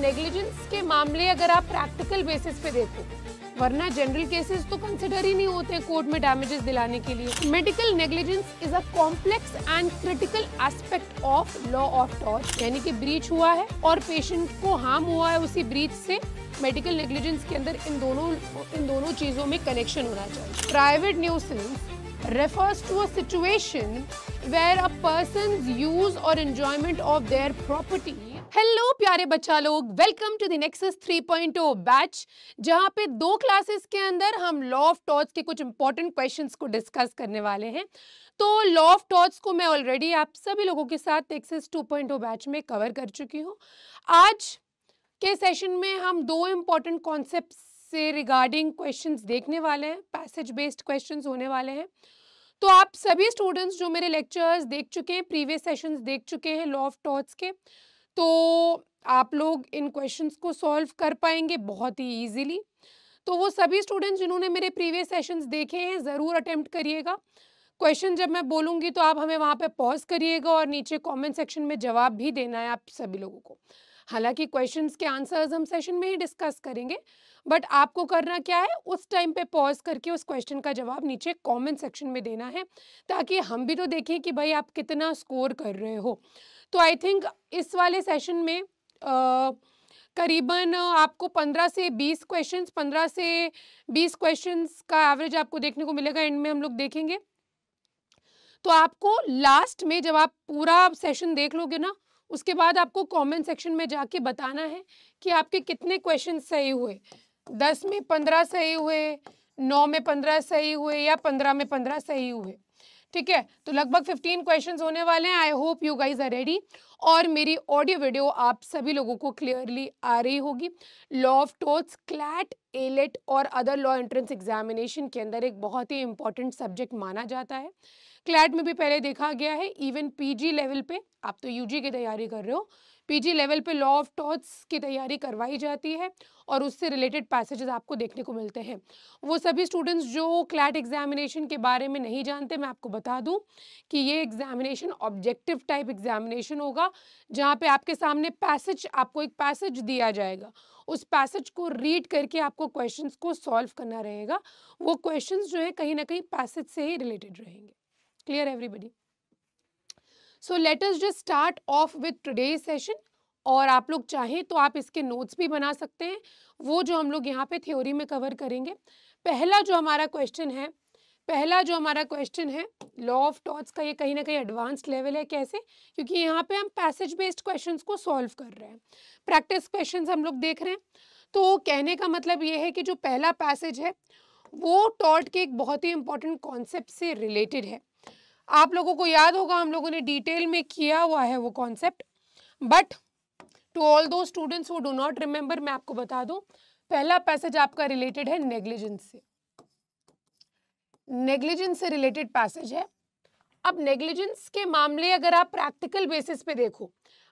Negligence के मामले अगर आप प्रैक्टिकल बेसिस पे देखो वरना जनरल केसेस तो कंसिडर ही नहीं होते कोर्ट में डैमेजेस दिलाने के लिए medical negligence is a complex and critical aspect of law of torts यानी कि ब्रीच हुआ है और पेशेंट को हार्म हुआ है उसी ब्रीच से मेडिकल नेग्लिजेंस के अंदर इन दोनों इन दोनों चीज़ों में कनेक्शन होना चाहिए private nuisance refers to a situation where a person's use or enjoyment of their property hello प्यारे बच्चा लोग welcome to the Nexus 3.0 batch जहां पे दो क्लासेस के अंदर हम लॉ ऑफ टॉर्च के कुछ इंपॉर्टेंट क्वेश्चंस को डिस्कस करने वाले हैं तो लॉ ऑफ टॉर्च को मैं ऑलरेडी आप सभी लोगों के साथ नेक्सस 2.0 बैच में कवर कर चुकी हूं आज के सेशन में हम दो इम्पॉर्टेंट कॉन्सेप्ट से रिगार्डिंग क्वेश्चन देखने वाले हैं पैसेज बेस्ड क्वेश्चन होने वाले हैं तो आप सभी स्टूडेंट्स जो मेरे लेक्चर्स देख चुके हैं प्रीवियस सेशंस देख चुके हैं लॉ ऑफ टॉर्च के तो आप लोग इन क्वेश्चंस को सॉल्व कर पाएंगे बहुत ही इजीली तो वो सभी स्टूडेंट्स जिन्होंने मेरे प्रीवियस सेशंस देखे हैं ज़रूर अटेम्प्ट करिएगा क्वेश्चन जब मैं बोलूँगी तो आप हमें वहाँ पे पॉज करिएगा और नीचे कमेंट सेक्शन में जवाब भी देना है आप सभी लोगों को हालांकि क्वेश्चंस के आंसर्स हम सेशन में ही डिस्कस करेंगे बट आपको करना क्या है उस टाइम पे पॉज करके उस क्वेश्चन का जवाब नीचे कमेंट सेक्शन में देना है ताकि हम भी तो देखें कि भाई आप कितना स्कोर कर रहे हो तो आई थिंक इस वाले सेशन में करीबन आपको 15 से 20 क्वेश्चंस 15 से 20 क्वेश्चंस का एवरेज आपको देखने को मिलेगा एंड में हम लोग देखेंगे तो आपको लास्ट में जब आप पूरा सेशन देख लोगे ना उसके बाद आपको कमेंट सेक्शन में जाके बताना है कि आपके कितने क्वेश्चन सही हुए दस में पंद्रह सही हुए नौ में पंद्रह सही हुए या पंद्रह में पंद्रह सही हुए ठीक है तो लगभग 15 क्वेश्चंस होने वाले हैं I hope you guys are ready और मेरी ऑडियो वीडियो आप सभी लोगों को क्लियरली आ रही होगी law of torts CLAT AILET और अदर लॉ एंट्रेंस एग्जामिनेशन के अंदर एक बहुत ही इंपॉर्टेंट सब्जेक्ट माना जाता है क्लैट में भी पहले देखा गया है इवन पीजी लेवल पे आप तो यूजी की तैयारी कर रहे हो पीजी लेवल पे लॉ ऑफ टॉट्स की तैयारी करवाई जाती है और उससे रिलेटेड पैसेजेस आपको देखने को मिलते हैं वो सभी स्टूडेंट्स जो क्लैट एग्जामिनेशन के बारे में नहीं जानते मैं आपको बता दूं कि ये एग्जामिनेशन ऑब्जेक्टिव टाइप एग्जामिनेशन होगा जहाँ पे आपके सामने पैसेज आपको एक पैसेज दिया जाएगा उस पैसेज को रीड करके आपको क्वेश्चन को सॉल्व करना रहेगा वो क्वेश्चन जो है कहीं ना कहीं पैसेज से ही रिलेटेड रहेंगे clear everybody so let us just start off with today session और आप लोग चाहें तो आप इसके नोट्स भी बना सकते हैं वो जो हम लोग यहाँ पे थ्योरी में कवर करेंगे पहला जो हमारा क्वेश्चन है पहला जो हमारा क्वेश्चन है लॉ ऑफ टॉट्स का ये कहीं ना कहीं एडवांस्ड लेवल है कैसे क्योंकि यहाँ पे हम पैसेज बेस्ड क्वेश्चंस को सॉल्व कर रहे हैं प्रैक्टिस क्वेश्चंस हम लोग देख रहे हैं तो कहने का मतलब ये है कि जो पहला पैसेज है वो टॉट के एक बहुत ही इंपॉर्टेंट कॉन्सेप्ट से रिलेटेड है आप लोगों को याद होगा हम लोगों ने डिटेल में किया हुआ है वो concept but to all those students वो डो नॉट रिमेंबर मैं आपको बता दूं पहला पैसेज आपका रिलेटेड है नेग्लिजेंस से नेग्लिजेंस से रिलेटेड पैसेज है अब नेग्लिजेंस के मामले अगर आप प्रैक्टिकल बेसिस पे देखो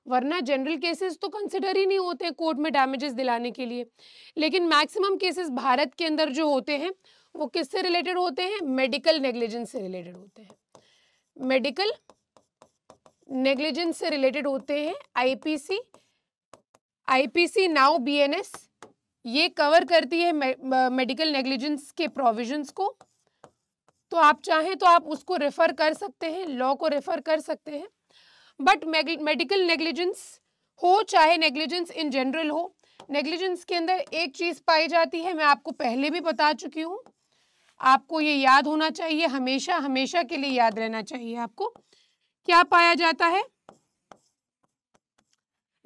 वरना जनरल केसेस तो कंसिडर ही नहीं होते कोर्ट में डैमेजेस दिलाने के लिए लेकिन मैक्सिमम केसेस भारत के अंदर जो होते हैं वो किससे रिलेटेड होते हैं मेडिकल नेग्लिजेंस से रिलेटेड होते हैं मेडिकल नेग्लिजेंस से रिलेटेड होते हैं आईपीसी आईपीसी नाउ बीएनएस ये कवर करती है मेडिकल नेग्लिजेंस के प्रोविजंस को तो आप चाहें तो आप उसको रेफर कर सकते हैं लॉ को रेफर कर सकते हैं बट मेडिकल नेग्लिजेंस हो चाहे नेग्लिजेंस इन जनरल हो नेग्लिजेंस के अंदर एक चीज़ पाई जाती है मैं आपको पहले भी बता चुकी हूँ आपको ये याद होना चाहिए हमेशा हमेशा के लिए याद रहना चाहिए आपको क्या पाया जाता है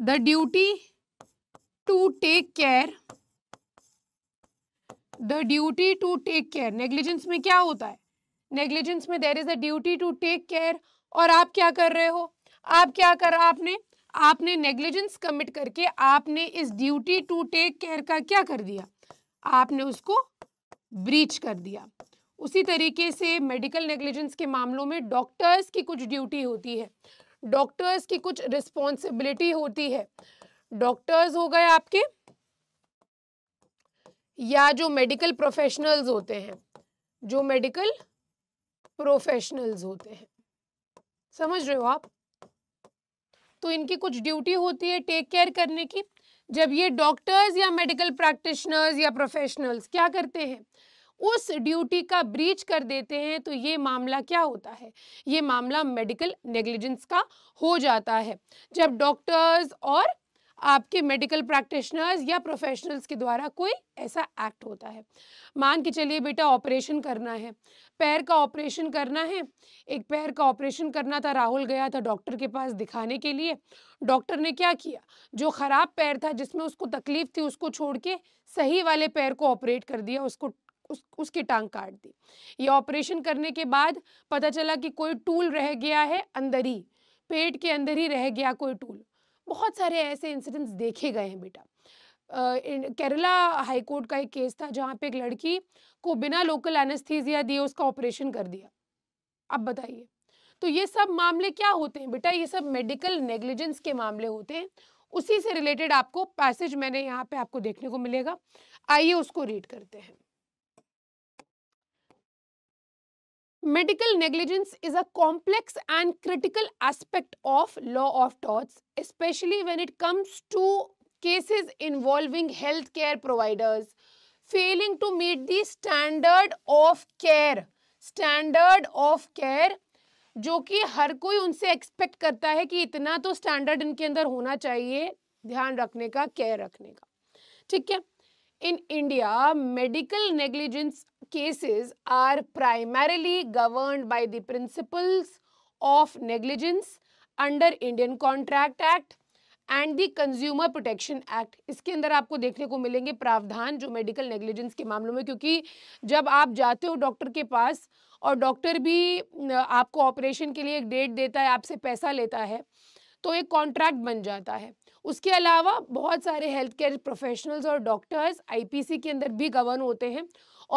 the duty to take care the duty to take care negligence में क्या होता है नेग्लिजेंस में there is a duty to take care और आप क्या कर रहे हो आप क्या कर आपने आपने नेग्लिजेंस कमिट करके आपने इस ड्यूटी टू टेक केयर का क्या कर दिया आपने उसको ब्रीच कर दिया उसी तरीके से मेडिकल नेग्लिजेंस के मामलों में डॉक्टर्स की कुछ ड्यूटी होती है डॉक्टर्स की कुछ रिस्पॉन्सिबिलिटी होती है डॉक्टर्स हो गए आपके या जो मेडिकल प्रोफेशनल्स होते हैं जो मेडिकल प्रोफेशनल्स होते हैं समझ रहे हो आप तो इनकी कुछ ड्यूटी होती है टेक केयर करने की जब ये डॉक्टर्स या मेडिकल प्रैक्टिशनर्स या प्रोफेशनल्स क्या करते हैं उस ड्यूटी का ब्रीच कर देते हैं तो ये मामला क्या होता है ये मामला मेडिकल नेग्लिजेंस का हो जाता है जब डॉक्टर्स और आपके मेडिकल प्रैक्टिशनर्स या प्रोफेशनल्स के द्वारा कोई ऐसा एक्ट होता है मान के चलिए बेटा ऑपरेशन करना है पैर का ऑपरेशन करना है एक पैर का ऑपरेशन करना था राहुल गया था डॉक्टर के पास दिखाने के लिए डॉक्टर ने क्या किया जो ख़राब पैर था जिसमें उसको तकलीफ थी उसको छोड़ के सही वाले पैर को ऑपरेट कर दिया उसको उस उसकी टांग काट दी ये ऑपरेशन करने के बाद पता चला कि कोई टूल रह गया है अंदर ही पेट के अंदर ही रह गया कोई टूल बहुत सारे ऐसे इंसिडेंट्स देखे गए हैं बेटा केरला हाई कोर्ट का एक केस था जहाँ पे एक लड़की को बिना लोकल एनेस्थीजिया दिए उसका ऑपरेशन कर दिया अब बताइए तो ये सब मामले क्या होते हैं बेटा ये सब मेडिकल नेग्लिजेंस के मामले होते हैं उसी से रिलेटेड आपको पैसेज मैंने यहाँ पे आपको देखने को मिलेगा आइए उसको रीड करते हैं Medical negligence is a complex and critical aspect of law of torts, especially when it comes to cases involving healthcare providers failing to meet the standard of care. Standard of care जो कि हर कोई उनसे expect करता है कि इतना तो standard इनके अंदर होना चाहिए ध्यान रखने का केयर रखने का ठीक है in India medical negligence cases are primarily governed by the principles of negligence under Indian Contract Act and the Consumer Protection Act इसके अंदर आपको देखने को मिलेंगे प्रावधान जो मेडिकल negligence के मामलों में क्योंकि जब आप जाते हो डॉक्टर के पास और डॉक्टर भी आपको ऑपरेशन के लिए एक डेट देता है आपसे पैसा लेता है तो एक कॉन्ट्रैक्ट बन जाता है उसके अलावा बहुत सारे हेल्थ केयर प्रोफेशनल्स और डॉक्टर्स आईपीसी के अंदर भी गवर्न होते हैं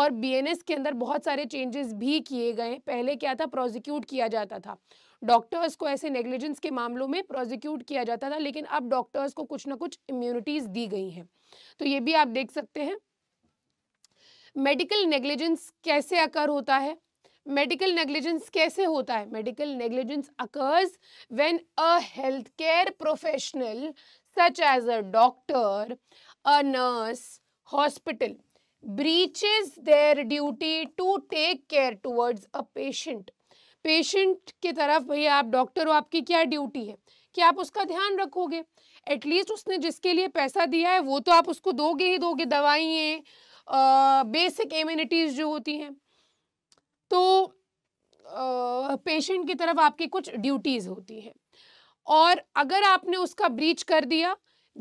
और बीएनएस के अंदर बहुत सारे चेंजेस भी किए गए पहले क्या था प्रोजिक्यूट किया जाता था डॉक्टर्स को ऐसे नेग्लिजेंस के मामलों में प्रोजिक्यूट किया जाता था लेकिन अब डॉक्टर्स को कुछ ना कुछ इम्यूनिटीज़ दी गई हैं तो ये भी आप देख सकते हैं मेडिकल नेग्लिजेंस कैसे अकर होता है मेडिकल नेग्लिजेंस कैसे होता है medical negligence occurs when a health care professional such as a doctor a nurse hospital breaches their duty to take care towards a patient. Patient की तरफ भैया आप डॉक्टर हो आपकी क्या ड्यूटी है कि आप उसका ध्यान रखोगे एटलीस्ट उसने जिसके लिए पैसा दिया है वो तो आप उसको दोगे ही दोगे दवाइयाँ बेसिक इम्यूनिटीज़ जो होती हैं तो पेशेंट की तरफ आपकी कुछ ड्यूटीज़ होती हैं और अगर आपने उसका ब्रीच कर दिया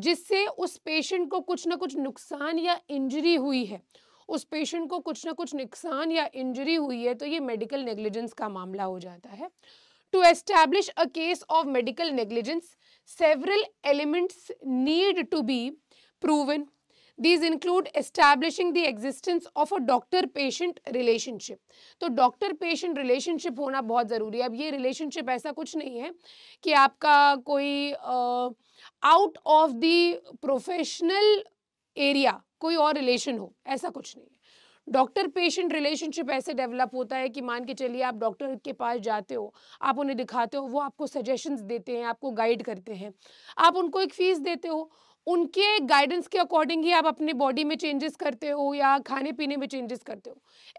जिससे उस पेशेंट को कुछ ना कुछ नुकसान या इंजरी हुई है उस पेशेंट को कुछ ना कुछ नुकसान या इंजरी हुई है तो ये मेडिकल नेग्लिजेंस का मामला हो जाता है to establish a case of medical negligence several elements need to be proven these include establishing the existence of a doctor patient relationship तो डॉक्टर पेशेंट रिलेशनशिप होना बहुत ज़रूरी है अब ये रिलेशनशिप ऐसा कुछ नहीं है कि आपका कोई out of the professional area कोई और रिलेशन हो ऐसा कुछ नहीं है डॉक्टर पेशेंट रिलेशनशिप ऐसे डेवलप होता है कि मान के चलिए आप डॉक्टर के पास जाते हो आप उन्हें दिखाते हो वो आपको सजेशंस देते हैं आपको गाइड करते हैं आप उनको एक फ़ीस देते हो उनके गाइडेंस के अकॉर्डिंग ही आप अपने बॉडी में चेंजेस करते हो या खाने पीने में चेंजेस करते हो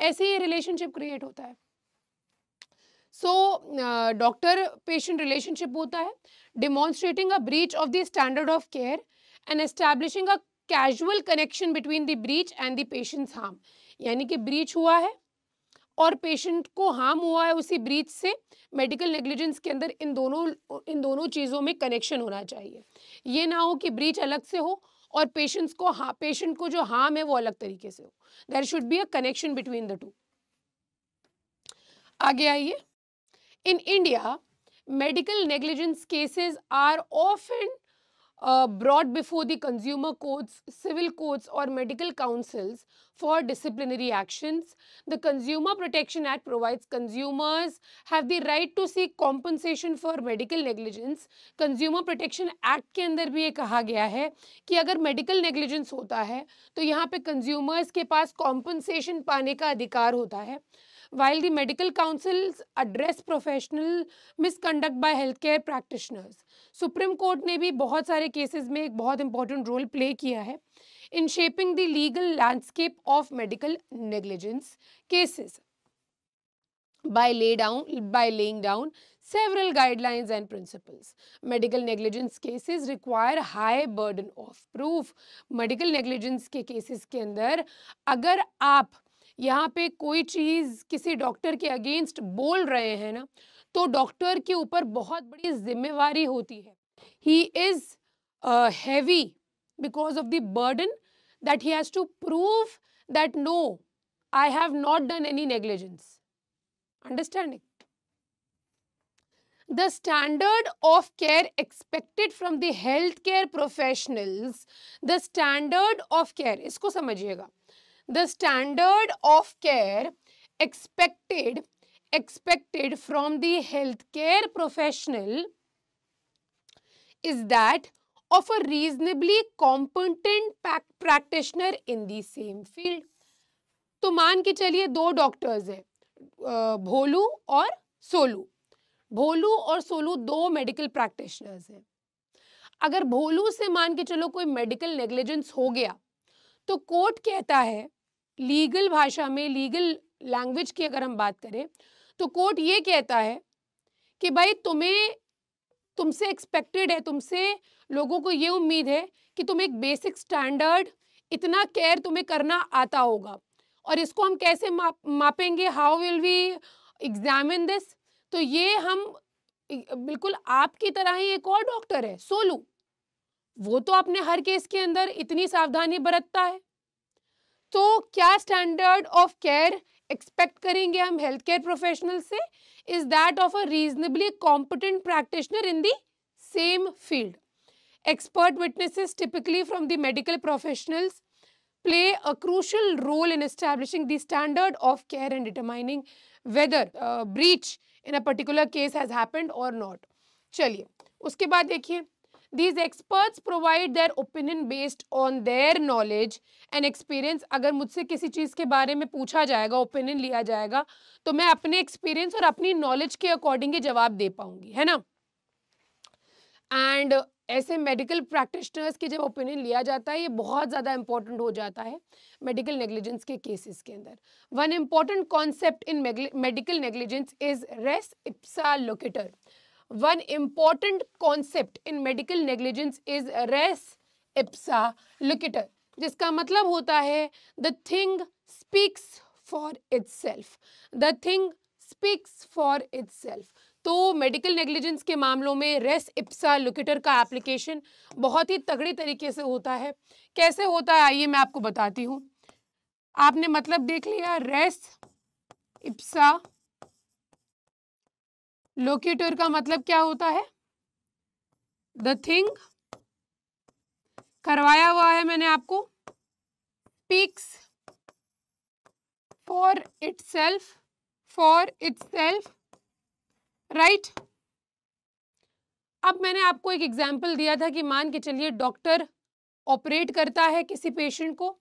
ऐसे ही रिलेशनशिप क्रिएट होता है सो डॉक्टर पेशेंट रिलेशनशिप होता है demonstrating a breach of the standard of care and establishing a casual connection between the breach and the patient's harm यानी कि ब्रीच हुआ है और पेशेंट को हार्म हुआ है उसी ब्रीच से मेडिकल नेग्लिजेंस के अंदर इन दोनों इन दोनों चीज़ों में कनेक्शन होना चाहिए ये ना हो कि ब्रीच अलग से हो और पेशेंट्स को हाँ पेशेंट को जो हार्म है वो अलग तरीके से हो there should be a connection between the two आगे आइए in India medical negligence cases are ऑफ एंड brought before the consumer courts civil courts और medical councils for disciplinary action the Consumer Protection Act provides consumers have the right to see compensation for medical negligence Consumer Protection Act के अंदर भी ये कहा गया है कि अगर मेडिकल नेग्लिजेंस होता है तो यहाँ पे कंज्यूमर्स के पास कॉम्पनसेशन पाने का अधिकार होता है while the medical councils address professional misconduct by healthcare practitioners. supreme court ne bhi bahut sare cases mein ek bahut important role play kiya hai in shaping the legal landscape of medical negligence cases by lay down by laying down several guidelines and principles medical negligence cases require high burden of proof medical negligence ke cases ke andar agar aap यहाँ पे कोई चीज़ किसी doctor के against बोल रहे हैं ना तो डॉक्टर के ऊपर बहुत बड़ी जिम्मेवारी होती है he is heavy because of the burden that he has to prove that no I have not done any negligence understanding the standard of care expected from the healthcare professionals the standard of care इसको समझिएगा the standard of care expected expected from the healthcare professional is that of a reasonably competent practitioner in the same field. तो मान के चलिए दो doctors हैं भोलू और सोलू भोलू और सोलू दो मेडिकल प्रैक्टिशनर्स हैं अगर भोलू से मान के चलो कोई मेडिकल नेग्लिजेंस हो गया तो कोर्ट कहता है लीगल भाषा में लीगल लैंग्वेज की अगर हम बात करें तो कोर्ट ये कहता है कि भाई तुम्हें तुमसे एक्सपेक्टेड है तुमसे लोगों को ये उम्मीद है कि तुम एक बेसिक स्टैंडर्ड इतना केयर तुम्हें करना आता होगा और इसको हम कैसे माप मापेंगे how will we examine this तो ये हम बिल्कुल आपकी तरह ही एक और डॉक्टर है सोलू वो तो अपने हर केस के अंदर इतनी सावधानी बरतता है तो क्या स्टैंडर्ड ऑफ केयर एक्सपेक्ट करेंगे हम हेल्थ केयर प्रोफेशनल से is that of a reasonably competent practitioner in the same field expert witnesses typically from the medical professionals play a crucial role in establishing the standard of care and determining whether breach in a particular case has happened और not चलिए उसके बाद देखिए these experts provide their opinion based on their knowledge and experience अगर मुझसे किसी चीज़ के बारे में पूछा जाएगा ओपिनियन लिया जाएगा तो मैं अपने एक्सपीरियंस और अपनी नॉलेज के अकॉर्डिंग ही जवाब दे पाऊंगी है ना एंड ऐसे मेडिकल प्रैक्टिशनर्स की जब ओपिनियन लिया जाता है ये बहुत ज़्यादा इंपॉर्टेंट हो जाता है मेडिकल नेग्लिजेंस के केसेस के अंदर one important concept in medical negligence is res ipsa loquitur one important concept in medical negligence is res ipsa loquitur जिसका मतलब होता है the thing speaks for self the thing speaks for self तो medical negligence के मामलों में race ipsa लुकेटर का application बहुत ही तगड़े तरीके से होता है कैसे होता है आइए मैं आपको बताती हूँ आपने मतलब देख लिया रेस इप्सा लोकेटर का मतलब क्या होता है द थिंग करवाया हुआ है मैंने आपको speaks for itself for itself right अब मैंने आपको एक एग्जाम्पल दिया था कि मान के चलिए डॉक्टर ऑपरेट करता है किसी पेशेंट को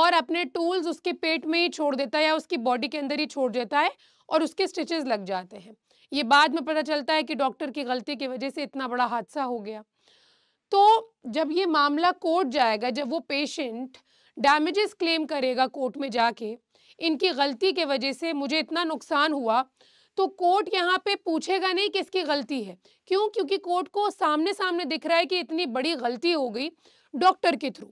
और अपने टूल्स उसके पेट में ही छोड़ देता है या उसकी बॉडी के अंदर ही छोड़ देता है और उसके स्टिचेस लग जाते हैं ये बाद में पता चलता है कि डॉक्टर की गलती की वजह से इतना बड़ा हादसा हो गया तो जब ये मामला कोर्ट जाएगा जब वो पेशेंट डैमेजेस क्लेम करेगा कोर्ट में जाके इनकी गलती के वजह से मुझे इतना नुकसान हुआ तो कोर्ट यहाँ पे पूछेगा नहीं किसकी गलती है क्यों क्योंकि कोर्ट को सामने सामने दिख रहा है कि इतनी बड़ी गलती हो गई डॉक्टर के through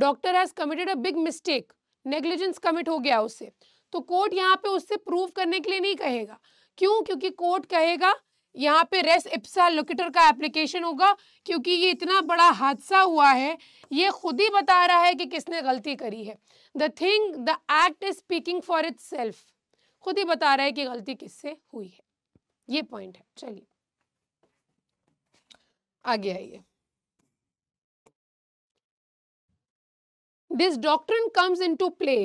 doctor has committed a big mistake negligence commit हो गया उससे तो कोर्ट यहाँ पे उससे प्रूव करने के लिए नहीं कहेगा क्यों क्योंकि कोर्ट कहेगा यहाँ पे रेस इप्सा लोकेटर का एप्लीकेशन होगा क्योंकि ये इतना बड़ा हादसा हुआ है ये खुद ही बता रहा है कि किसने गलती करी है the thing the act is speaking for itself खुद ही बता रहा है कि गलती किससे हुई है ये पॉइंट है चलिए आगे आइए this doctrine comes into play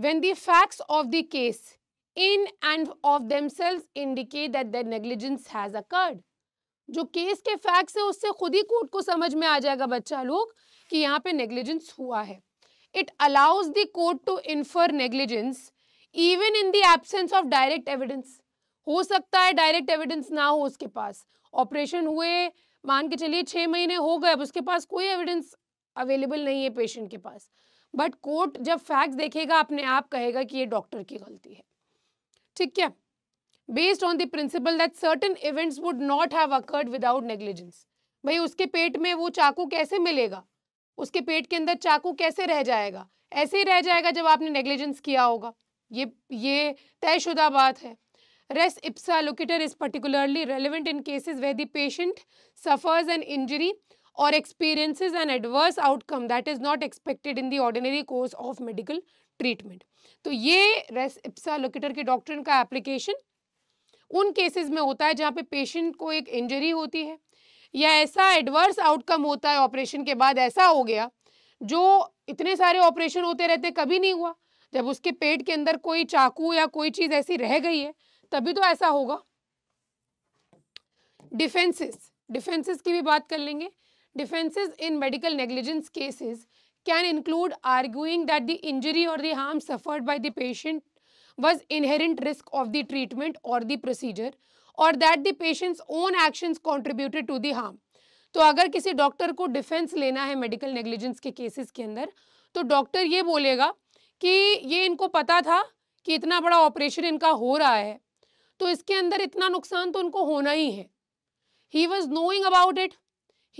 when the facts of the case in and of themselves indicate that that negligence has occurred जो केस के फैक्ट्स है उससे खुद ही कोर्ट को समझ में आ जाएगा बच्चा लोग कि यहाँ पे नेग्लिजेंस हुआ है it allows the court to infer negligence even in the absence of direct evidence हो सकता है डायरेक्ट एविडेंस ना हो उसके पास ऑपरेशन हुए मान के चलिए छः महीने हो गए अब उसके पास कोई एविडेंस अवेलेबल नहीं है पेशेंट के पास बट कोर्ट जब फैक्ट्स देखेगा अपने आप कहेगा कि ये डॉक्टर की गलती है ठीक है based on the principle that certain events would not have occurred without negligence भाई उसके पेट में वो चाकू कैसे मिलेगा उसके पेट के अंदर चाकू कैसे रह जाएगा ऐसे ही रह जाएगा जब आपने नेग्लिजेंस किया होगा ये ये तयशुदा बात है res ipsa loquitur is particularly relevant in cases where the patient suffers an injury or experiences an adverse outcome that is not expected in the ordinary course of medical treatment. to ye res ipsa locator ke doctrine ka application उन cases में होता है जहाँ पे patient को एक injury होती है या ऐसा एडवर्स आउटकम होता है ऑपरेशन के बाद ऐसा हो गया जो इतने सारे ऑपरेशन होते रहते कभी नहीं हुआ जब उसके पेट के अंदर कोई चाकू या कोई चीज़ ऐसी रह गई है तभी तो ऐसा होगा डिफेंसेस डिफेंसेस की भी बात कर लेंगे Defenses in medical negligence cases can include arguing that the injury or the harm suffered by the patient was inherent risk of the treatment or the procedure or that the patient's own actions contributed to the harm. तो अगर किसी doctor को defence लेना है medical negligence के cases के अंदर तो डॉक्टर ये बोलेगा कि ये इनको पता था कि इतना बड़ा ऑपरेशन इनका हो रहा है तो इसके अंदर इतना नुकसान तो उनको होना ही है he was knowing about it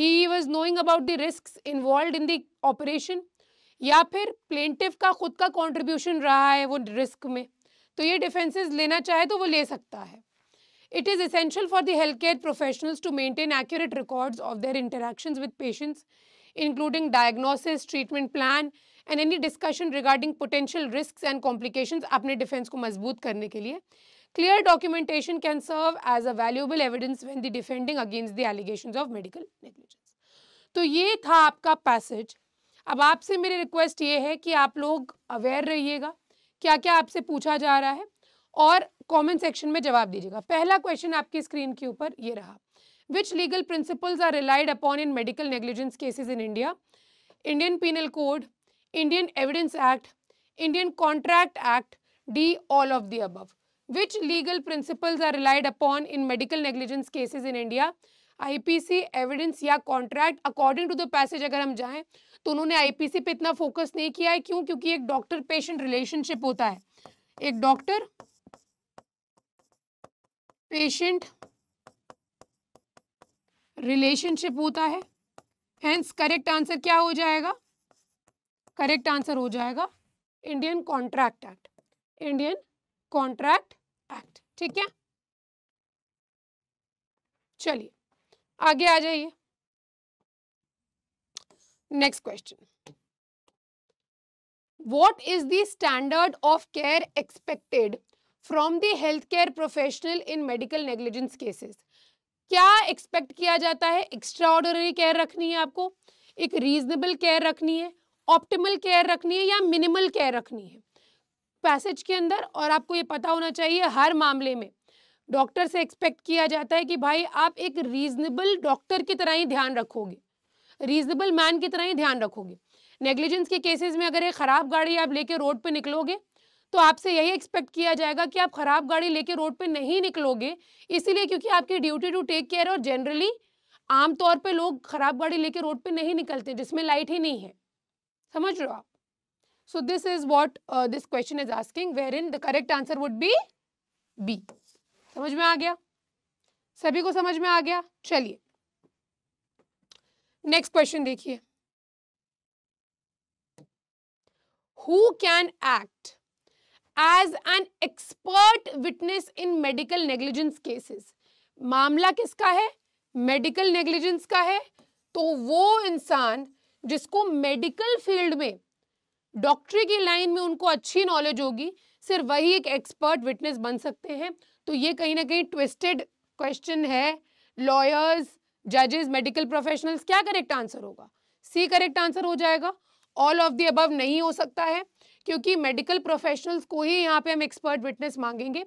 he was knowing about the risk involve in the operation या फिर प्लेंटिव का खुद का कॉन्ट्रीब्यूशन रहा है वो रिस्क में तो ये डिफेंसिस लेना चाहे तो वो ले सकता है it is essential for the health care professionals to maintain accurate records of their interaction with patients including diagnosis treatment plan and any discussion regarding potential risk and complication अपने डिफेंस को मजबूत करने के लिए Clear documentation can serve as a valuable evidence when the defending against the allegations of medical negligence. तो ये था आपका पैसेज अब आपसे मेरी रिक्वेस्ट ये है कि आप लोग अवेयर रहिएगा क्या क्या आपसे पूछा जा रहा है और कमेंट सेक्शन में जवाब दीजिएगा पहला क्वेश्चन आपकी स्क्रीन के ऊपर ये रहा which legal principles are relied upon in medical negligence cases in India Indian Penal Code Indian Evidence Act Indian Contract Act D all of the above which legal principles are relied upon in medical negligence cases in India? IPC evidence या contract according to the passage अगर हम जाएं तो उन्होंने IPC पर इतना focus नहीं किया है क्यों क्योंकि एक डॉक्टर पेशेंट रिलेशनशिप होता है एक डॉक्टर पेशेंट रिलेशनशिप होता है हैंस करेक्ट आंसर क्या हो जाएगा करेक्ट आंसर हो जाएगा Indian Contract Act Indian Contract ठीक है चलिए आगे आ जाइए next question is the standard of care expected from the health care professional in medical negligence cases क्या एक्सपेक्ट किया जाता है एक्स्ट्रा ऑर्डनरी केयर रखनी है आपको एक रीजनेबल केयर रखनी है ऑप्टिमल केयर रखनी है या मिनिमल केयर रखनी है पैसेज के अंदर और आपको ये पता होना चाहिए हर मामले में डॉक्टर से एक्सपेक्ट किया जाता है कि भाई आप एक रीजनेबल डॉक्टर की तरह ही ध्यान रखोगे रीजनेबल मैन की तरह ही ध्यान रखोगे नेग्लिजेंस के केसेस में अगर एक ख़राब गाड़ी आप लेके रोड पे निकलोगे तो आपसे यही एक्सपेक्ट किया जाएगा कि आप ख़राब गाड़ी लेके रोड पे नहीं निकलोगे इसीलिए क्योंकि आपकी ड्यूटी टू टेक केयर और जनरली आमतौर पर लोग ख़राब गाड़ी लेके रोड पर नहीं निकलते जिसमें लाइट ही नहीं है समझ रहे हो आप So this is what uh, this question is asking wherein the correct answer would be B. समझ में आ गया सभी को समझ में आ गया चलिए नेक्स्ट क्वेश्चन देखिए who can act as an expert witness in medical negligence cases मामला किसका है मेडिकल नेग्लिजेंस का है तो वो इंसान जिसको मेडिकल फील्ड में डॉक्टरी की लाइन में उनको अच्छी नॉलेज होगी सिर्फ वही एक एक्सपर्ट विटनेस बन सकते हैं तो ये कहीं ना कहीं ट्विस्टेड क्वेश्चन है लॉयर्स जजेस मेडिकल प्रोफेशनल्स क्या करेक्ट आंसर होगा सी करेक्ट आंसर हो जाएगा ऑल ऑफ द अबव नहीं हो सकता है क्योंकि मेडिकल प्रोफेशनल्स को ही यहाँ पे हम एक्सपर्ट विटनेस मांगेंगे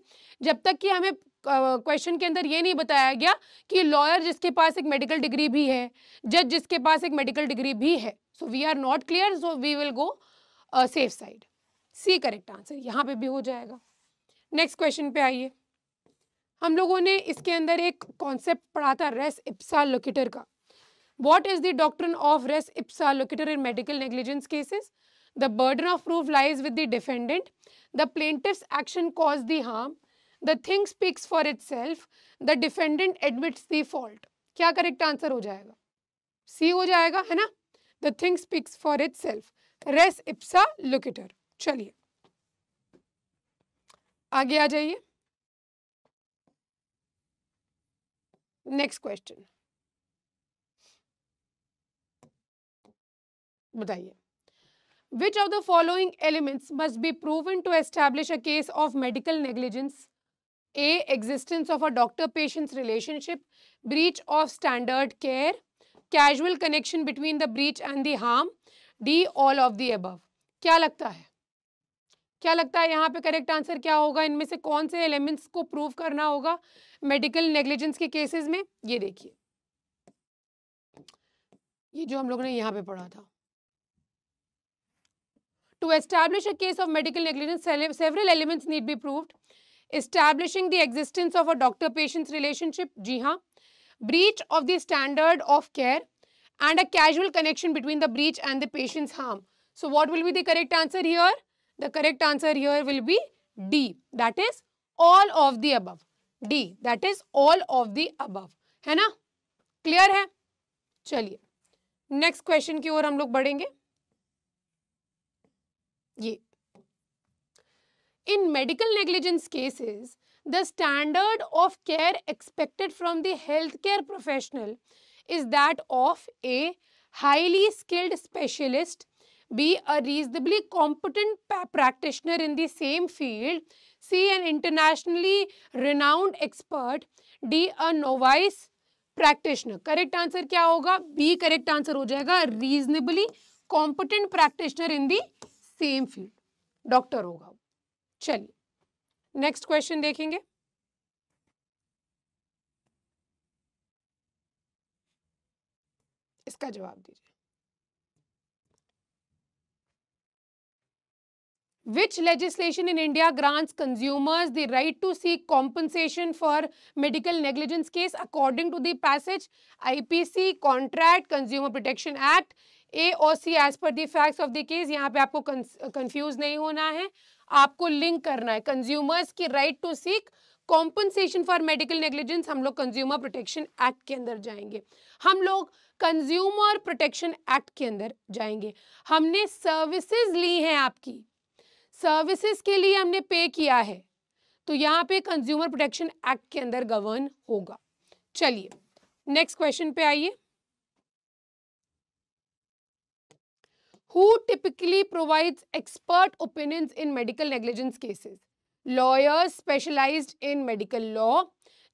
जब तक कि हमें क्वेश्चन के अंदर ये नहीं बताया गया कि लॉयर जिसके पास एक मेडिकल डिग्री भी है जज जिसके पास एक मेडिकल डिग्री भी है so we are not clear so we will go safe side C correct answer यहाँ पे भी हो जाएगा नेक्स्ट क्वेश्चन पे आइए हम लोगों ने इसके अंदर एक कॉन्सेप्ट पढ़ा था रेस इप्सा लोकेटर का what is the doctrine of res ipsa loquitur in medical negligence cases burden of proof lies with the defendant the the action cause caused harm the thing speaks for itself the defendant admits the fault क्या correct answer हो जाएगा C हो जाएगा है ना the thing speaks for itself res ipsa loquitur चलिए आगे आ जाइए नेक्स्ट क्वेश्चन बताइए विच of the following elements must be proven to establish a case of medical negligence A existence of a doctor patient's relationship breach of standard care casual connection between the breach and the harm D all of the above क्या लगता है क्या लगता है यहाँ पे correct answer क्या होगा इनमें से कौन से एलिमेंट्स को प्रूव करना होगा मेडिकल नेग्लिजेंस के केसेस में ये देखिए ये जो हम लोगों ने यहाँ पे पढ़ा था to establish a case of medical negligence several elements need be proved establishing the existence of a doctor patient's relationship जी हाँ breach of the standard of care and a casual connection between the breach and the patient's harm. So what will be the correct answer here? The correct answer here will be D that is all of the above. D that is all of the above. है ना? Clear है चलिए Next question की ओर हम लोग बढ़ेंगे ये In medical negligence cases, the standard of care expected from the healthcare professional. is that of A. Highly skilled specialist. B. A reasonably competent practitioner in the same field. C. An internationally renowned expert. D. A novice practitioner. Correct answer क्या होगा? B. Correct answer हो जाएगा reasonably competent practitioner in the same field. Doctor होगा चलिए next question देखेंगे इसका जवाब दीजिए Which legislation in India grants consumers the right to seek compensation for medical negligence case according to the passage IPC contract Consumer Protection Act AOC as per the facts of the case यहाँ पे आपको confuse नहीं होना है आपको link करना है consumers की right to seek compensation for medical negligence हम लोग कंज्यूमर प्रोटेक्शन एक्ट के अंदर जाएंगे हम लोग कंज्यूमर प्रोटेक्शन एक्ट के अंदर जाएंगे हमने सर्विसेज ली हैं आपकी सर्विसेज के लिए हमने पे किया है तो यहाँ पे कंज्यूमर प्रोटेक्शन एक्ट के अंदर गवर्न होगा चलिए नेक्स्ट क्वेश्चन पे आइए who typically provides expert opinions in medical negligence cases lawyers specialized in medical law,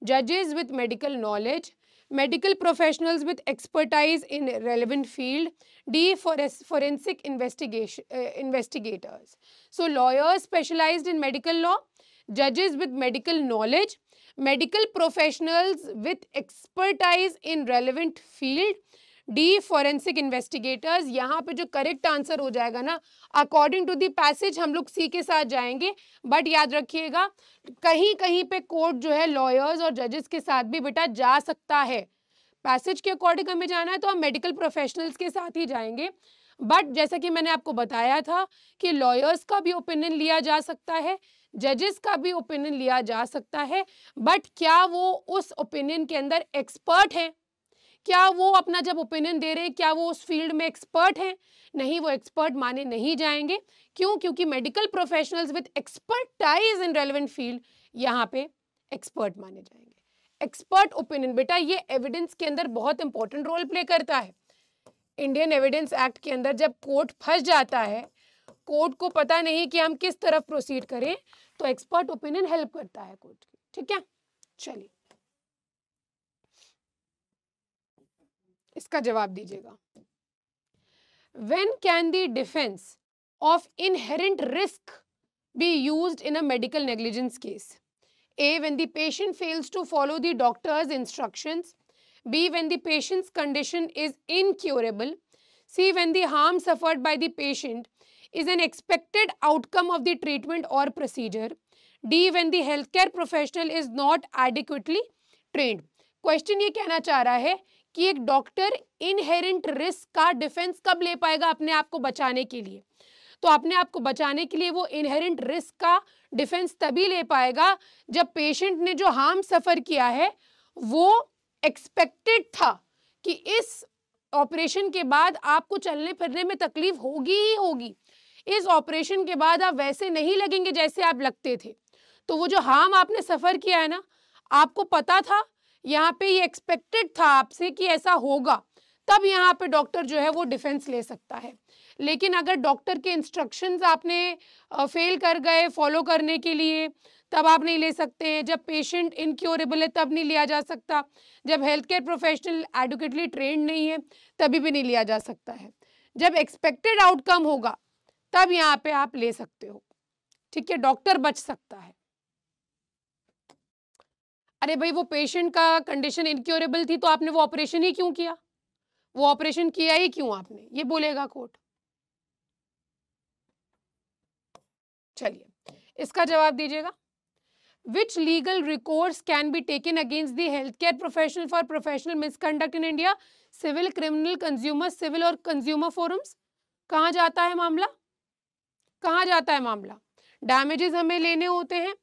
judges with medical knowledge, medical professionals with expertise in relevant field, D for forensic investigation, uh, investigators. So lawyers specialized in medical law, judges with medical knowledge, medical professionals with expertise in relevant field, D forensic investigators यहाँ पे जो correct answer हो जाएगा ना according to the passage हम लोग सी के साथ जाएंगे बट याद रखिएगा कहीं कहीं पे कोर्ट जो है लॉयर्स और जजेस के साथ भी बेटा जा सकता है पैसेज के अकॉर्डिंग हमें जाना है तो हम मेडिकल प्रोफेशनल्स के साथ ही जाएंगे बट जैसा कि मैंने आपको बताया था कि लॉयर्स का भी ओपिनियन लिया जा सकता है जजेस का भी ओपिनियन लिया जा सकता है बट क्या वो उस ओपिनियन के अंदर एक्सपर्ट हैं क्या वो अपना जब ओपिनियन दे रहे हैं क्या वो उस फील्ड में एक्सपर्ट हैं नहीं वो एक्सपर्ट माने नहीं जाएंगे क्यों क्योंकि medical professionals with expertise in relevant field यहाँ पे एक्सपर्ट माने जाएंगे एक्सपर्ट ओपिनियन बेटा ये एविडेंस के अंदर बहुत इंपॉर्टेंट रोल प्ले करता है इंडियन एविडेंस एक्ट के अंदर जब कोर्ट फंस जाता है कोर्ट को पता नहीं कि हम किस तरफ प्रोसीड करें तो एक्सपर्ट ओपिनियन हेल्प करता है कोर्ट की ठीक है चलिए इसका जवाब दीजिएगा when can the defence of inherent risk be use in a medical negligence case A when the patient fails to follow the doctor's instruction B when the patient's condition is incurable C when the harm suffered by the patient is an expected outcome of the treatment और procedure D when the health care professional is not adequately train question ये कहना चाह रहा है कि एक doctor inherent risk का defence कब ले पाएगा अपने आप को बचाने के लिए तो अपने आप को बचाने के लिए वो इनहेरेंट रिस्क का डिफेंस तभी ले पाएगा जब पेशेंट ने जो हार्म सफ़र किया है वो एक्सपेक्टेड था कि इस ऑपरेशन के बाद आपको चलने फिरने में तकलीफ होगी ही होगी इस ऑपरेशन के बाद आप वैसे नहीं लगेंगे जैसे आप लगते थे तो वो जो हार्म आपने सफ़र किया है ना आपको पता था यहाँ पे ये एक्सपेक्टेड था आपसे कि ऐसा होगा तब यहाँ पे डॉक्टर जो है वो डिफेंस ले सकता है लेकिन अगर डॉक्टर के इंस्ट्रक्शंस आपने फेल कर गए फॉलो करने के लिए तब आप नहीं ले सकते हैं जब पेशेंट इनक्योरेबल है तब नहीं लिया जा सकता जब health care professional adequately trained नहीं है तभी भी नहीं लिया जा सकता है जब एक्सपेक्टेड आउटकम होगा तब यहाँ पे आप ले सकते हो ठीक है डॉक्टर बच सकता है अरे भाई वो पेशेंट का कंडीशन इनक्योरेबल थी तो आपने वो ऑपरेशन ही क्यों किया वो ऑपरेशन किया ही क्यों आपने ये बोलेगा कोर्ट चलिए इसका जवाब दीजिएगा which legal records can be taken against the health care professional for professional misconduct in India civil criminal consumer civil और कंज्यूमर फोरम्स कहा जाता है मामला कहा जाता है मामला डैमेजेस हमें लेने होते हैं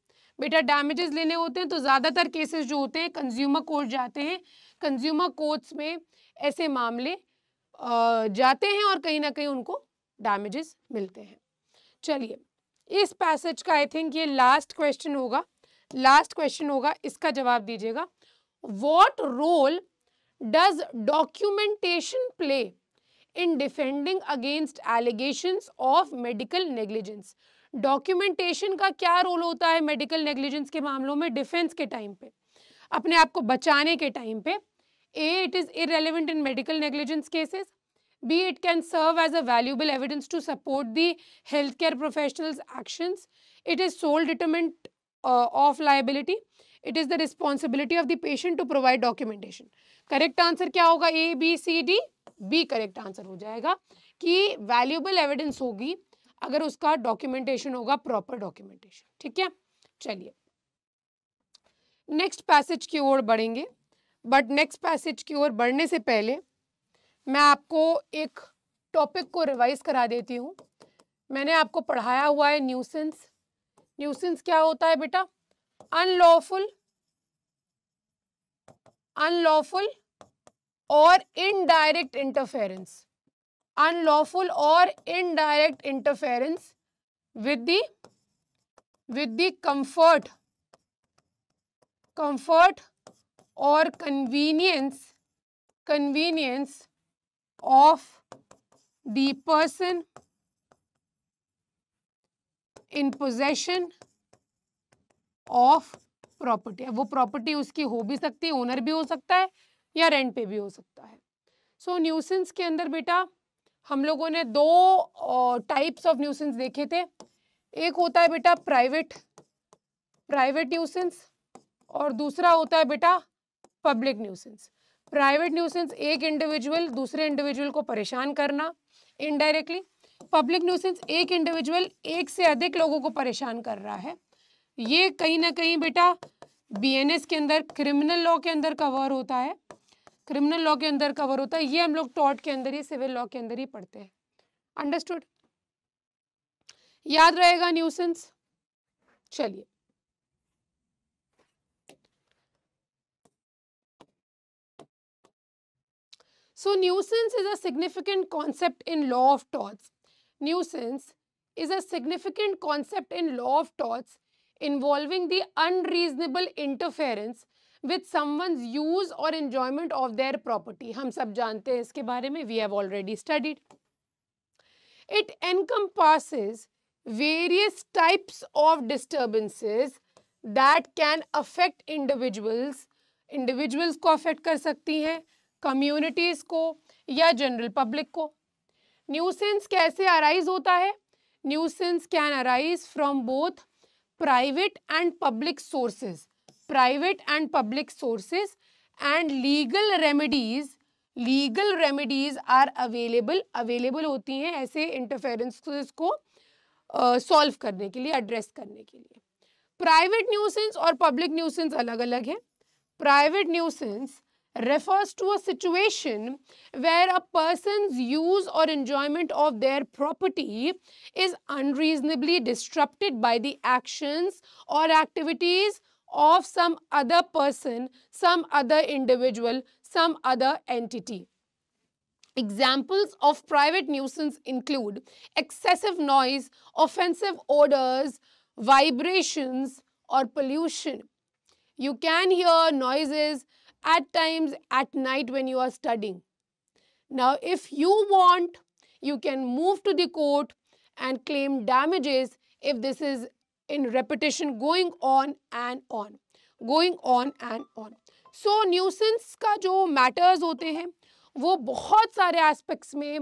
बेटा डैमेजेस लेने होते हैं तो ज़्यादातर केसेस जो होते हैं कंज्यूमर कोर्ट जाते हैं कंज्यूमर कोर्ट्स में ऐसे मामले जाते हैं और कहीं ना कहीं उनको डैमेजेस मिलते हैं चलिए इस पैसेज का आई थिंक ये लास्ट क्वेश्चन होगा लास्ट क्वेश्चन होगा इसका जवाब दीजिएगा what role does documentation play in defending against allegation of medical negligence documentation का क्या रोल होता है मेडिकल नेग्लिजेंस के मामलों में डिफेंस के टाइम पे अपने आप को बचाने के टाइम पे A it is irrelevant in medical negligence cases B it can serve as a valuable evidence to support the health care professionals actions it is sole determinant of liability it is the responsibility of the patient to provide documentation correct answer क्या होगा A B C D B correct answer हो जाएगा कि valuable evidence होगी अगर उसका documentation होगा proper documentation ठीक है चलिए नेक्स्ट पैसेज की ओर बढ़ेंगे बट नेक्स्ट पैसेज की ओर बढ़ने से पहले मैं आपको एक टॉपिक को रिवाइज करा देती हूँ मैंने आपको पढ़ाया हुआ है न्यूसेंस न्यूसेंस क्या होता है बेटा अनलॉफुल अनलॉफुल और इनडायरेक्ट इंटरफेरेंस अनलॉफुल और indirect interference with the with the comfort comfort और convenience convenience of the person in possession of property वो प्रॉपर्टी उसकी हो भी सकती है ओनर भी हो सकता है या रेंट पे भी हो सकता है सो so, न्यूसेंस के अंदर बेटा हम लोगों ने दो टाइप्स ऑफ न्यूसेंस देखे थे एक होता है बेटा प्राइवेट प्राइवेट न्यूसेंस और दूसरा होता है बेटा पब्लिक न्यूसेंस प्राइवेट न्यूसेंस एक इंडिविजुअल दूसरे इंडिविजुअल को परेशान करना इनडायरेक्टली पब्लिक न्यूसेंस एक इंडिविजुअल एक से अधिक लोगों को परेशान कर रहा है ये कहीं ना कहीं बेटा बीएनएस के अंदर क्रिमिनल लॉ के अंदर कवर होता है क्रिमिनल लॉ के अंदर कवर होता है ये हम लोग टॉट के अंदर ही सिविल लॉ के अंदर ही पढ़ते हैं अंडरस्टूड याद रहेगा न्यूसेंस चलिए So nuisance is a significant concept in law of torts. Nuisance is a significant concept in law of torts involving the unreasonable interference with समूज और एंजॉयमेंट ऑफ देयर प्रॉपर्टी हम सब जानते हैं इसके बारे में we have already studied it encompass various types of disturbances that can affect individuals individuals को अफेक्ट कर सकती हैं कम्युनिटीज को या जनरल पब्लिक को न्यूसेंस कैसे अराइज होता है nuisance can arise from both private and public sources private and public sources and legal remedies legal remedies are available available होती हैं ऐसे interferences को सॉल्व uh, करने के लिए एड्रेस करने के लिए प्राइवेट न्यूसेंस और पब्लिक न्यूसेंस अलग अलग है private nuisance refers to a situation where a person's use or enjoyment of their property is unreasonably disrupted by the actions or activities of some other person, some other individual, some other entity. Examples of private nuisance include excessive noise, offensive odors, vibrations or pollution. You can hear noises at times at night when you are studying. Now, if you want, you can move to the court and claim damages if this is in repetition going on and on going on and on so nuisance का जो matters होते हैं वो बहुत सारे aspects में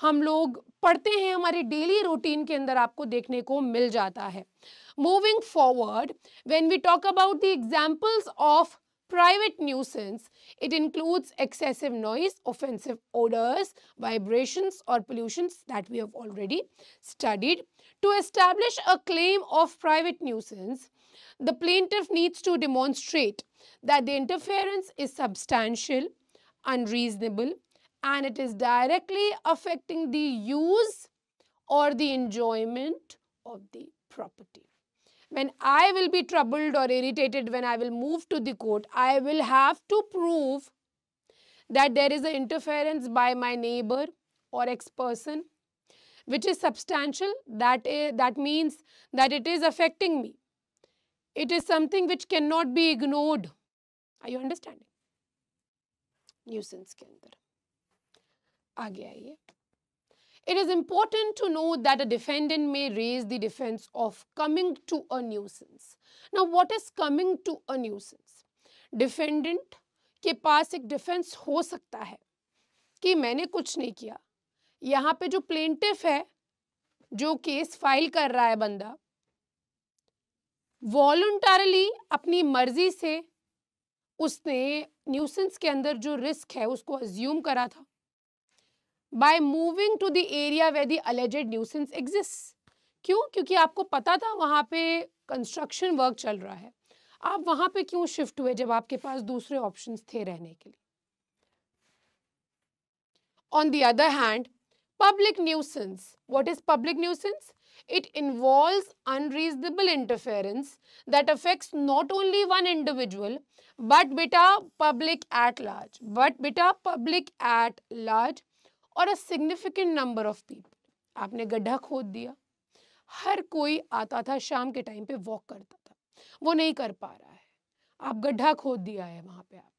हम लोग पढ़ते हैं हमारे डेली रूटीन के अंदर आपको देखने को मिल जाता है moving forward when we talk about the examples of private nuisance. It includes excessive noise, offensive odors, vibrations or pollutions that we have already studied. To establish a claim of private nuisance, the plaintiff needs to demonstrate that the interference is substantial, unreasonable, and it is directly affecting the use or the enjoyment of the property. When I will be troubled or irritated when I will move to the court, I will have to prove that there is an interference by my neighbor or ex person which is substantial that, is, that means that it is affecting me. It is something which cannot be ignored. Are you understanding? Nuisance ke अंदर Aage आइए It is important to know that a defendant may raise the defense of coming to a nuisance. Now, what is coming to a nuisance? Defendant ke paas ek defense ho sakta hai ki maine kuch नहीं किया यहाँ पे जो plaintiff है जो case file कर रहा है बंदा वॉल्टरली अपनी मर्जी से उसने न्यूसेंस के अंदर जो रिस्क है उसको अज्यूम करा था by moving to the area where the alleged nuisance exist क्यों क्योंकि आपको पता था वहाँ पे कंस्ट्रक्शन वर्क चल रहा है आप वहाँ पे क्यों शिफ्ट हुए जब आपके पास दूसरे ऑप्शंस थे रहने के लिए on the other hand Public nuisance. What is public nuisance? It involves unreasonable interference that affects not only one individual but beta public at large, but beta public at large or a significant number of people aapne गड्ढा khod diya har koi aata tha sham ke time pe walk karta tha wo nahi kar pa raha hai aap गड्ढा khod diya hai wahan pe aap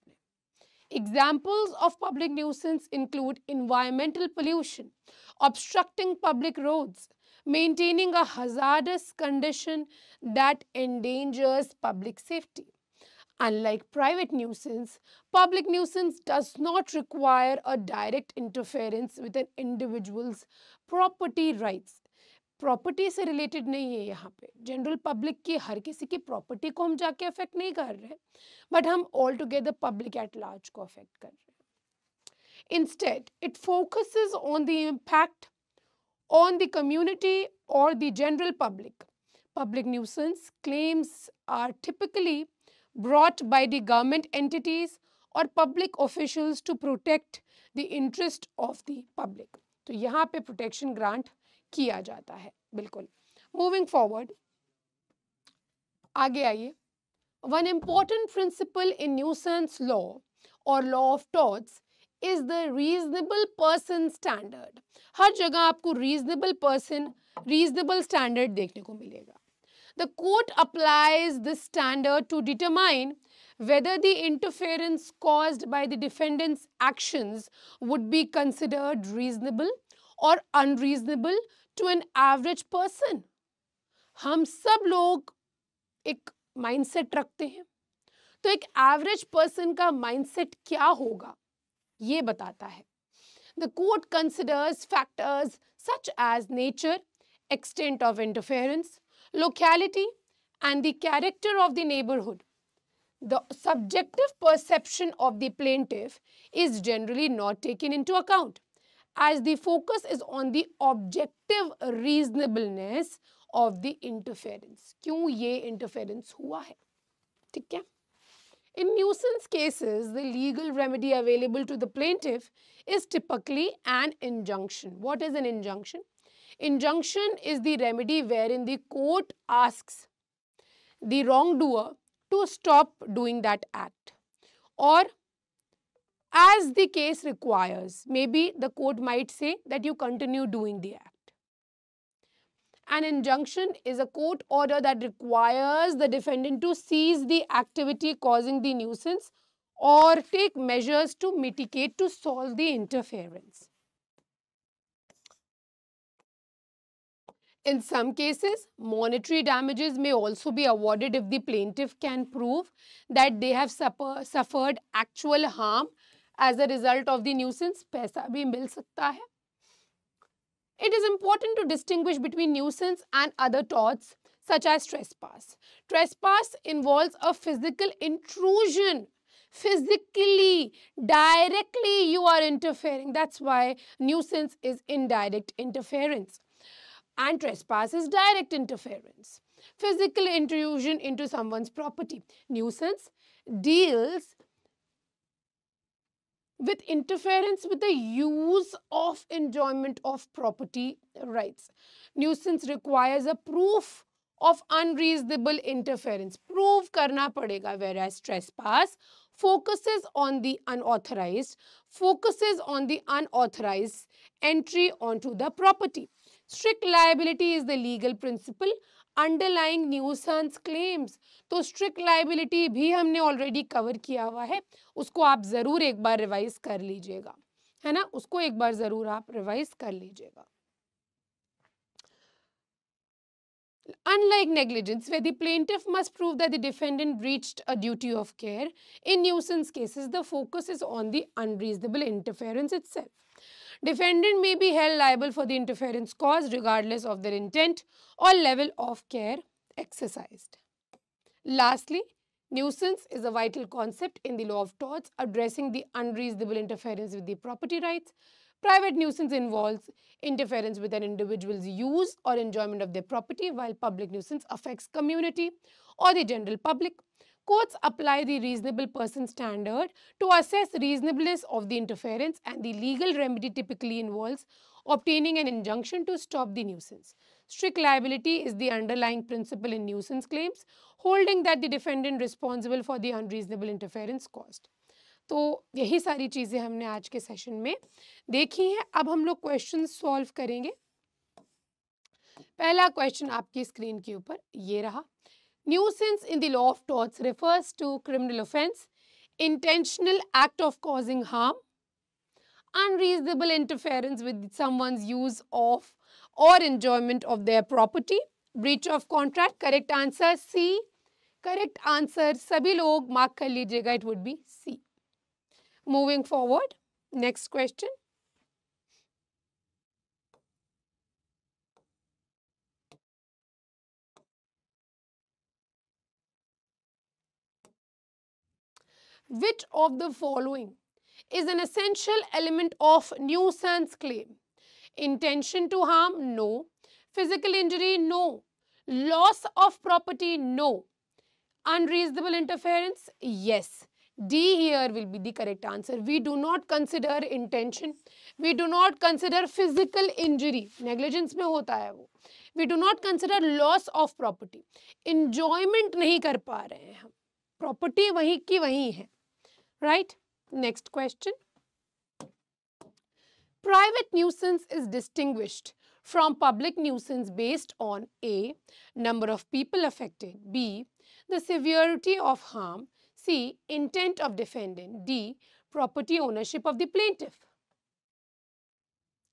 Examples of public nuisance include environmental pollution, obstructing public roads, maintaining a hazardous condition that endangers public safety. Unlike private nuisance, public nuisance does not require a direct interference with an individual's property rights. Property से related नहीं है यहाँ पे general public की हर किसी की property को हम जाके अफेक्ट नहीं कर रहे बट हम all together public at large को अफेक्ट कर रहे instead it focus on the impact on the community और the general public public nuisance claims are typically brought by the government entities और public officials to protect the interest of the public तो यहाँ पे protection grant किया जाता है बिल्कुल moving forward आगे आइए one important principle in nuisance law और law of torts is the reasonable person standard हर जगह आपको रीजनेबल पर्सन रीजनेबल स्टैंडर्ड देखने को मिलेगा The court applies this standard to determine whether the interference caused by the defendant's actions would be considered reasonable or unreasonable to an average person हम सब लोग एक माइंडसेट रखते हैं तो एक एवरेज पर्सन का माइंडसेट क्या होगा ये बताता है the court considers factors such as nature extent of interference locality and the character of the neighbourhood the subjective perception of the plaintiff is generally not taken into account as the focus is on the objective reasonableness of the interference, क्यों ये interference हुआ है ठीक है In nuisance cases, the legal remedy available to the plaintiff is typically an injunction. What is an injunction? Injunction is the remedy wherein the court asks the wrongdoer to stop doing that act or as the case requires. Maybe the court might say that you continue doing the act. An injunction is a court order that requires the defendant to cease the activity causing the nuisance or take measures to mitigate to solve the interference. In some cases, monetary damages may also be awarded if the plaintiff can prove that they have suffer, suffered actual harm as a result of the nuisance पैसा भी मिल सकता है It is important to distinguish between nuisance and other torts such as trespass. Trespass involves a physical intrusion. Physically, directly you are interfering. That's why nuisance is indirect interference. And trespass is direct interference. Physical intrusion into someone's property. Nuisance deals with interference with the use of enjoyment of property rights. Nuisance requires a proof of unreasonable interference. Prove karna padega, whereas trespass focuses on the unauthorized, focuses on the unauthorized entry onto the property. Strict liability is the legal principle underlying nuisance claims तो strict liability भी हमने already cover किया हुआ है उसको आप ज़रूर एक बार रिवाइज कर लीजिएगा है ना उसको एक बार ज़रूर आप रिवाइज कर लीजिएगा Unlike negligence, where the plaintiff must prove that the defendant breached a duty of care, in nuisance cases, the focus is on the unreasonable interference itself. defendant may be held liable for the interference caused regardless of their intent or level of care exercised. Lastly, nuisance is a vital concept in the law of torts addressing the unreasonable interference with the property rights. Private nuisance involves interference with an individual's use or enjoyment of their property while public nuisance affects community or the general public. courts apply the reasonable person standard to assess reasonableness of the interference and the legal remedy typically involves obtaining an injunction to stop the nuisance. Strict liability is the underlying principle in nuisance claims, holding that the defendant responsible for the unreasonable interference caused. तो यही सारी चीज़ें हमने आज के session में देखी हैं अब हम लोग क्वेश्चन सॉल्व करेंगे पहला क्वेश्चन आपकी स्क्रीन के ऊपर ये रहा Nuisance in the law of torts refers to criminal offense, intentional act of causing harm, unreasonable interference with someone's use of or enjoyment of their property, breach of contract, correct answer C. Correct answer सभी लोग mark कर लीजिएगा it would be C. Moving forward, next question. Which of the following is an essential element of nuisance claim? Intention to harm? No. Physical injury? No. Loss of property? No. Unreasonable interference? Yes. D here will be the correct answer. We do not consider intention. We do not consider physical injury. Negligence में होता है वो. We do not consider loss of property. Enjoyment नहीं कर पा रहे हैं हम. Property वहीं की वहीं है. right? Next question. Private nuisance is distinguished from public nuisance based on A. Number of people affected. B. The severity of harm. C. Intent of defendant. D. Property ownership of the plaintiff.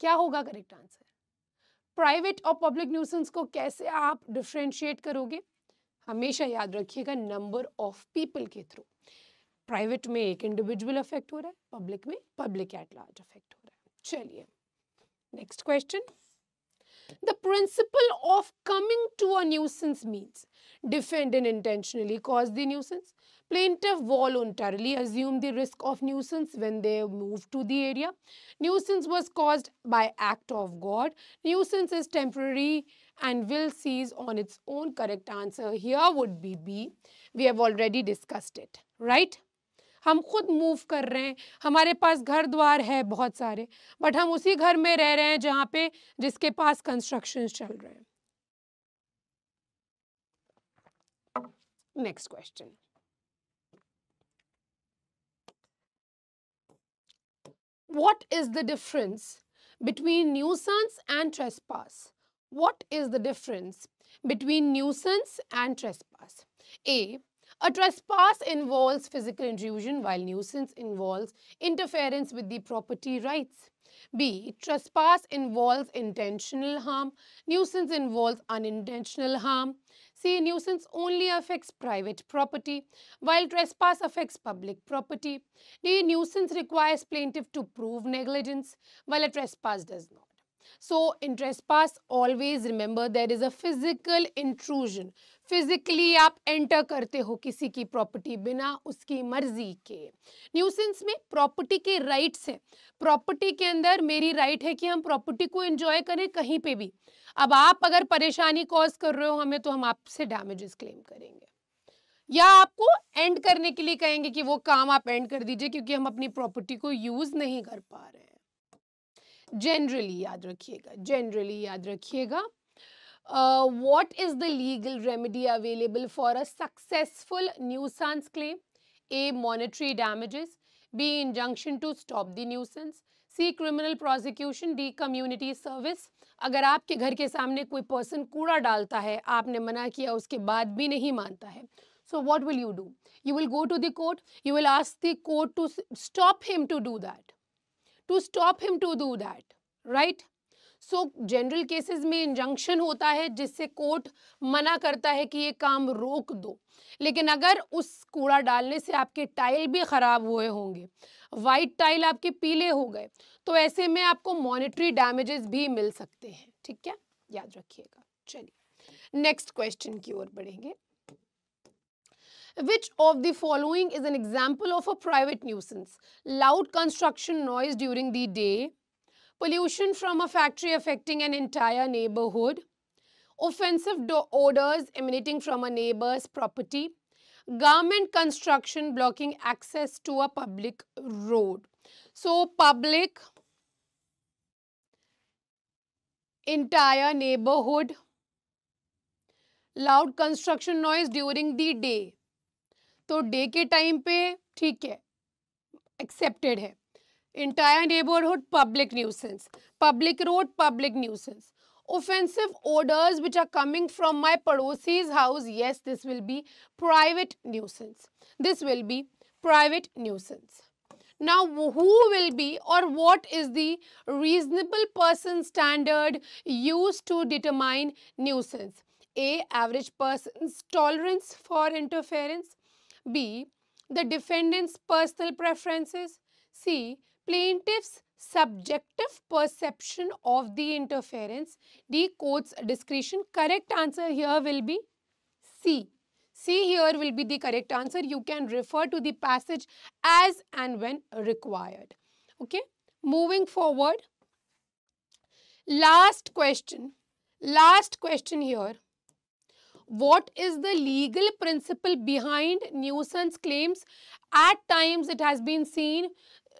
kya hoga correct answer private or public nuisance ko kaise aap differentiate karoge hamesha yaad rakhiyega number of people ke through private में एक individual affect हो रहा है public में public at large affect हो रहा है चलिए next question The principle of coming to a nuisance means defendant intentionally caused the nuisance. Plaintiff voluntarily assumed the risk of nuisance when they moved to the area. Nuisance was caused by act of God. Nuisance is temporary and will cease on its own. Correct answer here would be B. We have already discussed it, right? हम खुद move कर रहे हैं हमारे पास घर द्वार है बहुत सारे बट हम उसी घर में रह रहे हैं जहाँ पे जिसके पास कंस्ट्रक्शन चल रहे हैं next question what is the difference between nuisance and trespass what is the difference between nuisance and trespass A A trespass involves physical intrusion while nuisance involves interference with the property rights. B. Trespass involves intentional harm. Nuisance involves unintentional harm. C. Nuisance only affects private property, while trespass affects public property. D. Nuisance requires plaintiff to prove negligence, while a trespass does not. So, in trespass, always remember there is a physical intrusion physically आप enter करते हो किसी की property बिना उसकी मर्जी के nuisance में प्रॉपर्टी के राइट्स हैं प्रॉपर्टी के अंदर मेरी राइट है कि हम प्रॉपर्टी को एंजॉय करें कहीं पे भी अब आप अगर परेशानी कॉज कर रहे हो हमें तो हम आपसे डैमेजेस क्लेम करेंगे या आपको एंड करने के लिए कहेंगे कि वो काम आप एंड कर दीजिए क्योंकि हम अपनी प्रॉपर्टी को यूज नहीं कर पा रहे हैं जनरली याद रखिएगा जनरली याद रखिएगा uh, what is the legal remedy available for a successful nuisance claim? A. Monetary damages. B. Injunction to stop the nuisance. C criminal prosecution D community service अगर आपके घर के सामने कोई पर्सन कूड़ा डालता है आपने मना किया उसके बाद भी नहीं मानता है so what will you do you will go to the court you will ask the court to stop him to do that to stop him to do that right so general cases में injunction होता है जिससे court मना करता है कि ये काम रोक दो लेकिन अगर उस कूड़ा डालने से आपके टाइल भी ख़राब हुए होंगे वाइट टाइल आपके पीले हो गए तो ऐसे में आपको मॉनिटरी डैमेजेस भी मिल सकते हैं ठीक है याद रखिएगा चलिए नेक्स्ट क्वेश्चन की ओर बढ़ेंगे which of the following is an example of a private nuisance loud construction noise during the day pollution from a factory affecting an entire neighborhood, offensive odors emanating from a neighbor's property, government construction blocking access to a public road. So, public, entire neighborhood, loud construction noise during the day. तो day के time पे ठीक है accepted है entire neighborhood public nuisance public road public nuisance offensive odors which are coming from my padosi's house yes this will be private nuisance this will be private nuisance now who will be or what is the reasonable person standard used to determine nuisance a average person's tolerance for interference b the defendant's personal preferences c plaintiff's subjective perception of the interference. The court's discretion. Correct answer here will be C. C here will be the correct answer. You can refer to the passage as and when required. Okay. Moving forward. Last question. Last question here. What is the legal principle behind nuisance claims? At times it has been seen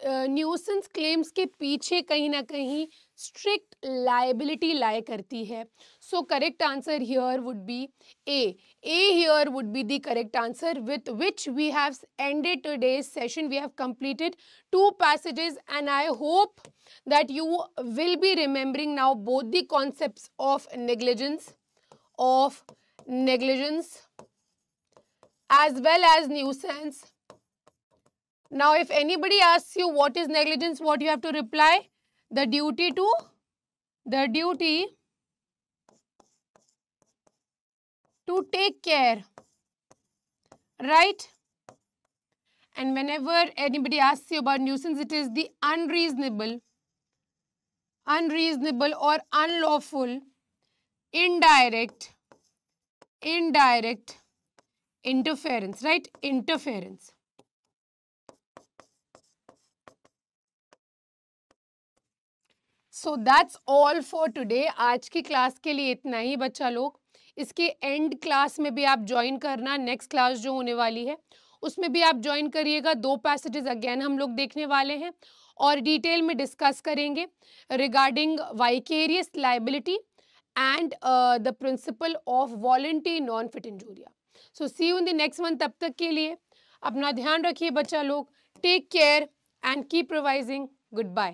nuisance claims के पीछे कहीं ना कहीं strict liability लाए करती है so correct answer here would be A A here would be the correct answer with which we have ended today session we have completed two passages and I hope that you will be remembering now both the concepts of negligence of negligence as well as nuisance Now, if anybody asks you what is negligence, what you have to reply? The duty to, the duty to take care, right? And whenever anybody asks you about nuisance, it is the unreasonable, unreasonable or unlawful, indirect, indirect interference, right? Interference. So that's all for today आज की class के लिए इतना ही बच्चा लोग इसके and class में भी आप ज्वाइन करना नेक्स्ट क्लास जो होने वाली है उसमें भी आप ज्वाइन करिएगा दो पैसेजेस अगेन हम लोग देखने वाले हैं और डिटेल में डिस्कस करेंगे regarding vicarious liability and the principle of volenti non fit injuria so see you in the next month तब तक के लिए अपना ध्यान रखिए बच्चा लोग take care and keep revising good bye